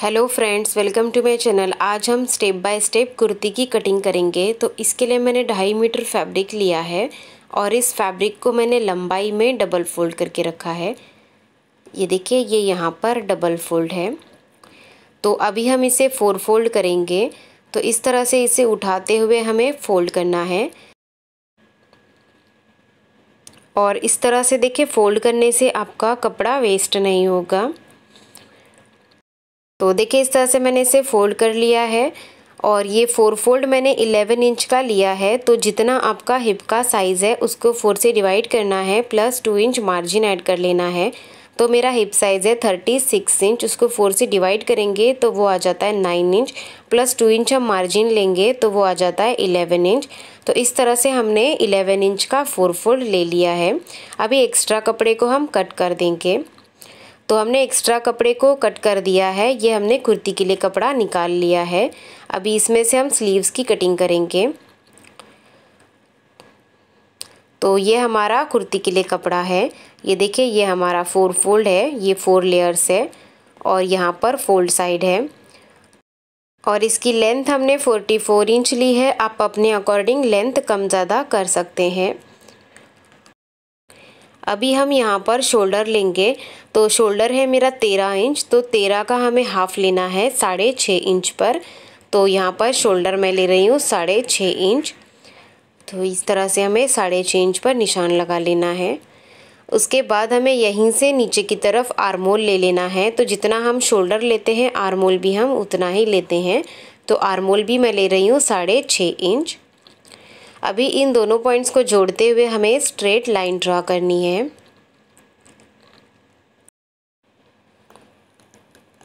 hello friends welcome to my channel आज हम step by step kurti की कटिंग करेंगे तो इसके लिए मैंने ढाई मीटर फैब्रिक लिया है और इस फैब्रिक को मैंने लंबाई में डबल फोल्ड करके रखा है ये देखिए ये यहाँ पर डबल फोल्ड है तो अभी हम इसे फोर फोल्ड करेंगे तो इस तरह से इसे उठाते हुए हमें फोल्ड करना है और इस तरह से देखिए फोल्ड करने से आपका कपड़ा वेस्ट नहीं होगा तो देखिए इस तरह से मैंने इसे फोल्ड कर लिया है और ये फोर फोल्ड मैंने इलेवन इंच का लिया है तो जितना आपका हिप का साइज़ है उसको फोर से डिवाइड करना है plus two inch margin add कर लेना है तो मेरा हिप साइज़ है थर्टी सिक्स इंच उसको फोर से डिवाइड करेंगे तो वो आ जाता है nine inch plus two inch हम मार्जिन लेंगे तो वो आ जाता है इलेवन इंच तो इस तरह से हमने इलेवन इंच का फोर फोल्ड ले लिया है अभी एक्स्ट्रा कपड़े को हम कट कर देंगे तो हमने एक्स्ट्रा कपड़े को कट कर दिया है ये हमने कुर्ती के लिए कपड़ा निकाल लिया है अभी इसमें से हम स्लीव्स की कटिंग करेंगे तो ये हमारा कुर्ती के लिए कपड़ा है ये देखिए ये हमारा फोर फोल्ड है ये फोर लेयर्स है और यहाँ पर फोल्ड साइड है और इसकी लेंथ हमने 44 इंच ली है आप अपने अकॉर्डिंग लेंथ कम ज़्यादा कर सकते हैं अभी हम यहाँ पर शोल्डर लेंगे तो शोल्डर है मेरा तेरह इंच तो तेरह का हमें हाफ़ लेना है साढ़े छः इंच पर तो यहाँ पर शोल्डर मैं ले रही हूँ साढ़े छः इंच तो इस तरह से हमें साढ़े छः इंच पर निशान लगा लेना है उसके बाद हमें यहीं से नीचे की तरफ आरमोल ले लेना है तो जितना हम शोल्डर लेते हैं आरमोल भी हम उतना ही लेते हैं तो आरमोल भी मैं ले रही हूँ साढ़े छः इंच अभी इन दोनों पॉइंट्स को जोड़ते हुए हमें स्ट्रेट लाइन ड्रा करनी है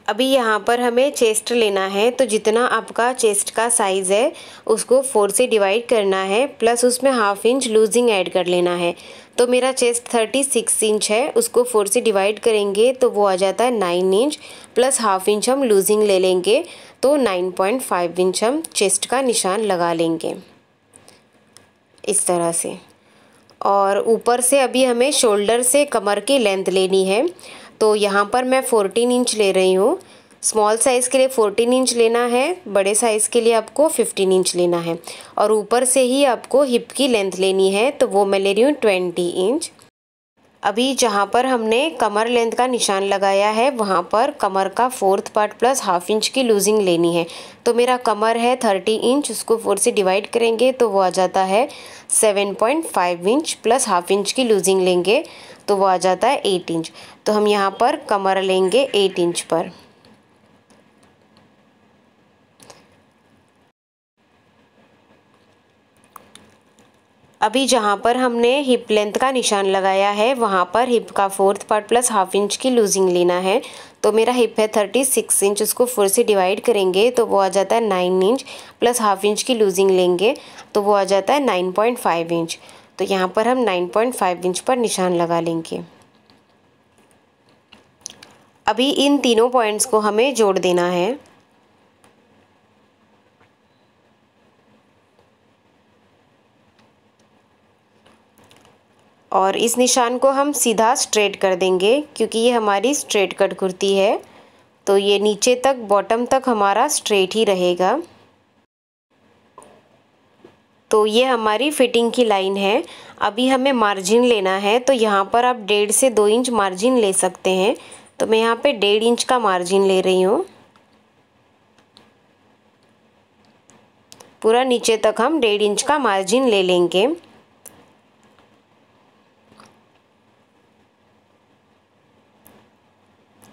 अभी यहाँ पर हमें चेस्ट लेना है तो जितना आपका चेस्ट का साइज़ है उसको फोर से डिवाइड करना है प्लस उसमें हाफ इंच लूजिंग ऐड कर लेना है तो मेरा चेस्ट थर्टी सिक्स इंच है उसको फोर से डिवाइड करेंगे तो वो आ जाता है nine inch plus half inch हम लूजिंग ले लेंगे तो नाइन पॉइंट फाइव इंच हम चेस्ट का निशान लगा लेंगे इस तरह से और ऊपर से अभी हमें शोल्डर से कमर की लेंथ लेनी है तो यहाँ पर मैं फोर्टीन इंच ले रही हूँ स्मॉल साइज़ के लिए फोर्टीन इंच लेना है बड़े साइज़ के लिए आपको फिफ्टीन इंच लेना है और ऊपर से ही आपको हिप की लेंथ लेनी है तो वो मैं ले रही हूँ ट्वेंटी इंच अभी जहाँ पर हमने कमर लेंथ का निशान लगाया है वहाँ पर कमर का fourth part plus half inch की लूजिंग लेनी है तो मेरा कमर है थर्टी इंच उसको फोर से डिवाइड करेंगे तो वो आ जाता है seven point five inch plus half inch की लूजिंग लेंगे तो वो आ जाता है एट इंच तो हम यहाँ पर कमर लेंगे एट इंच पर अभी जहाँ पर हमने हिप लेंथ का निशान लगाया है वहाँ पर हिप का fourth part plus half inch की लूजिंग लेना है तो मेरा हिप है थर्टी सिक्स इंच उसको फोर से डिवाइड करेंगे तो वो आ जाता है nine inch plus half inch की लूजिंग लेंगे तो वो आ जाता है नाइन पॉइंट फाइव इंच तो यहाँ पर हम नाइन पॉइंट फाइव इंच पर निशान लगा लेंगे अभी इन तीनों पॉइंट्स को हमें जोड़ देना है और इस निशान को हम सीधा स्ट्रेट कर देंगे क्योंकि ये हमारी स्ट्रेट कट कुर्ती है तो ये नीचे तक बॉटम तक हमारा स्ट्रेट ही रहेगा तो ये हमारी फिटिंग की लाइन है अभी हमें मार्जिन लेना है तो यहाँ पर आप डेढ़ से दो इंच मार्जिन ले सकते हैं तो मैं यहाँ पे डेढ़ इंच का मार्जिन ले रही हूँ पूरा नीचे तक हम डेढ़ इंच का मार्जिन ले लेंगे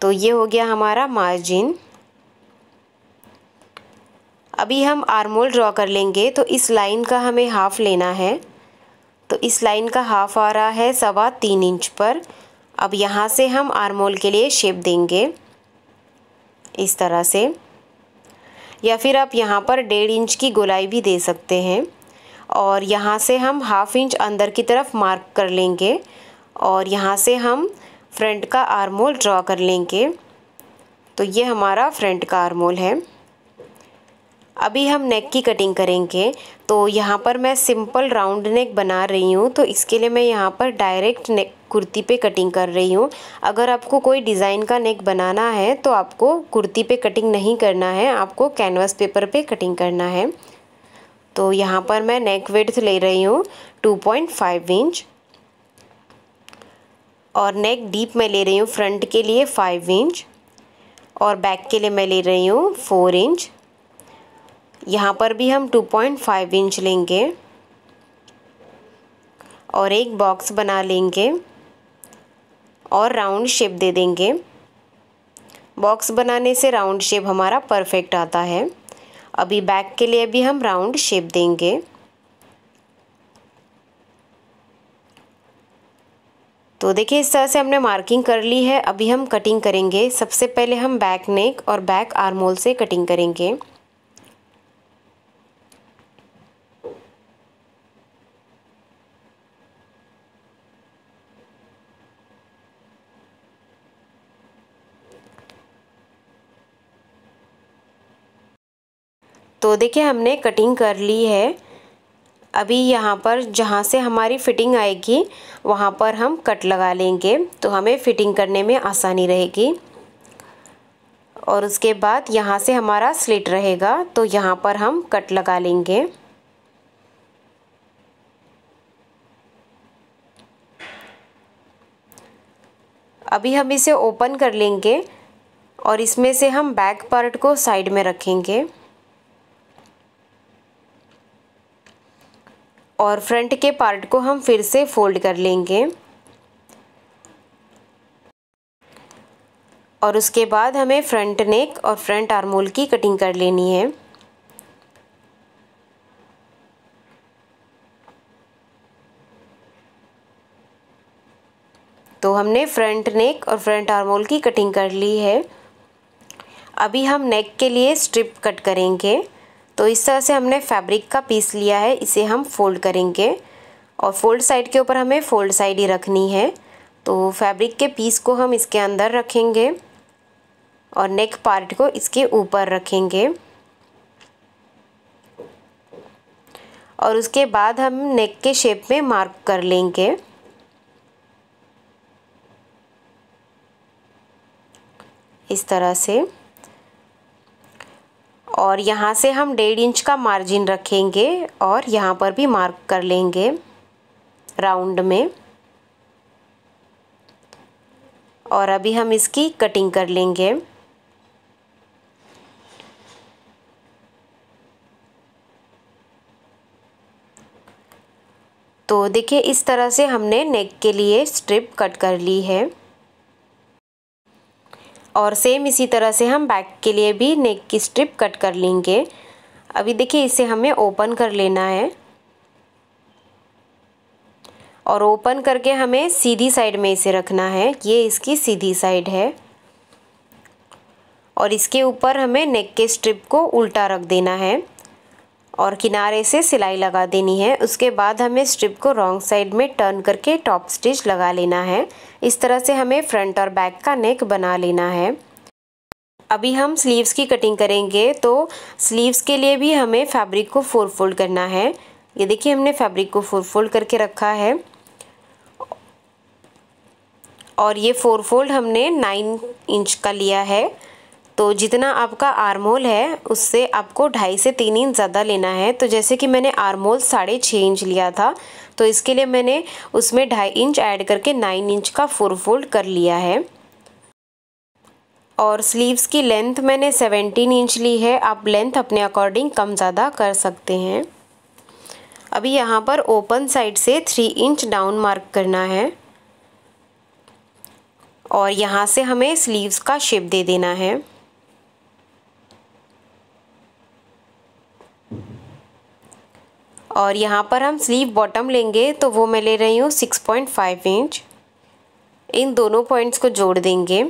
तो ये हो गया हमारा मार्जिन अभी हम आर्मोल ड्रॉ कर लेंगे तो इस लाइन का हमें हाफ़ लेना है तो इस लाइन का हाफ आ रहा है सवा तीन इंच पर अब यहाँ से हम आर्मोल के लिए शेप देंगे इस तरह से या फिर आप यहाँ पर डेढ़ इंच की गोलाई भी दे सकते हैं और यहाँ से हम हाफ इंच अंदर की तरफ मार्क कर लेंगे और यहाँ से हम फ्रंट का आरमोल ड्रॉ कर लेंगे तो ये हमारा फ्रंट का आरमोल है अभी हम नेक की कटिंग करेंगे तो यहाँ पर मैं सिंपल राउंड नेक बना रही हूँ तो इसके लिए मैं यहाँ पर डायरेक्ट नेक कुर्ती पे कटिंग कर रही हूँ अगर आपको कोई डिज़ाइन का नेक बनाना है तो आपको कुर्ती पे कटिंग नहीं करना है आपको कैनवास पेपर पे कटिंग करना है तो यहाँ पर मैं नेक वेड्थ ले रही हूँ 2.5 इंच और नेक डीप मैं ले रही हूँ फ्रंट के लिए फाइव इंच और बैक के लिए मैं ले रही हूँ फोर इंच यहाँ पर भी हम टू पॉइंट फाइव इंच लेंगे और एक बॉक्स बना लेंगे और राउंड शेप दे देंगे बॉक्स बनाने से राउंड शेप हमारा परफेक्ट आता है अभी बैक के लिए भी हम राउंड शेप देंगे तो देखिए इस तरह से हमने मार्किंग कर ली है अभी हम कटिंग करेंगे सबसे पहले हम बैक नेक और बैक आर्मोल से कटिंग करेंगे तो देखिए हमने कटिंग कर ली है अभी यहाँ पर जहाँ से हमारी फिटिंग आएगी वहाँ पर हम कट लगा लेंगे तो हमें फिटिंग करने में आसानी रहेगी और उसके बाद यहाँ से हमारा स्लिट रहेगा तो यहाँ पर हम कट लगा लेंगे अभी हम इसे ओपन कर लेंगे और इसमें से हम बैक पार्ट को साइड में रखेंगे और फ्रंट के पार्ट को हम फिर से फोल्ड कर लेंगे और उसके बाद हमें फ्रंट नेक और फ्रंट आर्मोल की कटिंग कर लेनी है तो हमने फ्रंट नेक और फ्रंट आर्मोल की कटिंग कर ली है अभी हम नेक के लिए स्ट्रिप कट करेंगे तो इस तरह से हमने फैब्रिक का पीस लिया है इसे हम फोल्ड करेंगे और फोल्ड साइड के ऊपर हमें फोल्ड साइड ही रखनी है तो फैब्रिक के पीस को हम इसके अंदर रखेंगे और नेक पार्ट को इसके ऊपर रखेंगे और उसके बाद हम नेक के शेप में मार्क कर लेंगे इस तरह से और यहाँ से हम डेढ़ इंच का मार्जिन रखेंगे और यहाँ पर भी मार्क कर लेंगे राउंड में और अभी हम इसकी कटिंग कर लेंगे तो देखिए इस तरह से हमने नेक के लिए स्ट्रिप कट कर ली है और सेम इसी तरह से हम बैक के लिए भी नेक की स्ट्रिप कट कर लेंगे अभी देखिए इसे हमें ओपन कर लेना है और ओपन करके हमें सीधी साइड में इसे रखना है ये इसकी सीधी साइड है और इसके ऊपर हमें नेक के स्ट्रिप को उल्टा रख देना है और किनारे से सिलाई लगा देनी है उसके बाद हमें स्ट्रिप को रॉन्ग साइड में टर्न करके टॉप स्टिच लगा लेना है इस तरह से हमें फ्रंट और बैक का नेक बना लेना है अभी हम स्लीव्स की कटिंग करेंगे तो स्लीव्स के लिए भी हमें फैब्रिक को फोर फोल्ड करना है ये देखिए हमने फैब्रिक को फोर फोल्ड करके रखा है और ये फोर फोल्ड हमने नाइन इंच का लिया है तो जितना आपका आरमोल है उससे आपको ढाई से तीन इंच ज़्यादा लेना है तो जैसे कि मैंने आरमोल साढ़े छः इंच लिया था तो इसके लिए मैंने उसमें ढाई इंच ऐड करके नाइन इंच का फोर फोल्ड कर लिया है और स्लीव्स की लेंथ मैंने सेवेंटीन इंच ली है आप लेंथ अपने अकॉर्डिंग कम ज़्यादा कर सकते हैं अभी यहाँ पर ओपन साइड से थ्री इंच डाउन मार्क करना है और यहाँ से हमें स्लीव्स का शेप दे देना है और यहाँ पर हम स्लीव बॉटम लेंगे तो वो मैं ले रही हूँ सिक्स पॉइंट फाइव इंच इन दोनों पॉइंट्स को जोड़ देंगे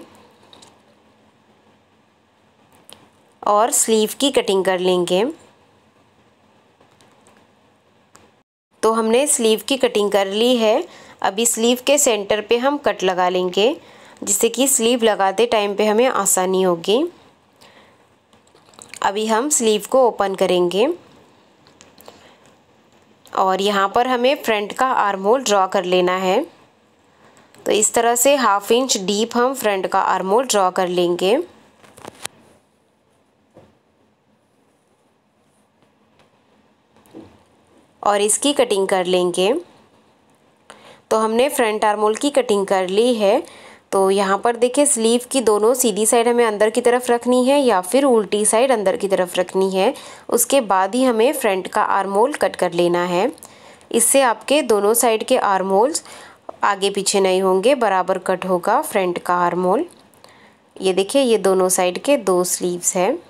और स्लीव की कटिंग कर लेंगे तो हमने स्लीव की कटिंग कर ली है अभी स्लीव के सेंटर पे हम कट लगा लेंगे जिससे कि स्लीव लगाते टाइम पे हमें आसानी होगी अभी हम स्लीव को ओपन करेंगे और यहाँ पर हमें फ्रंट का आर्म होल ड्रॉ कर लेना है तो इस तरह से हाफ इंच डीप हम फ्रंट का आर्म होल ड्रॉ कर लेंगे और इसकी कटिंग कर लेंगे तो हमने फ्रंट आर्मोल की कटिंग कर ली है तो यहाँ पर देखिए स्लीव की दोनों सीधी साइड हमें अंदर की तरफ रखनी है या फिर उल्टी साइड अंदर की तरफ रखनी है उसके बाद ही हमें फ्रंट का आर्म होल कट कर लेना है इससे आपके दोनों साइड के आर्म होल्स आगे पीछे नहीं होंगे बराबर कट होगा फ्रंट का आर्म होल ये देखिए ये दोनों साइड के दो स्लीव्स हैं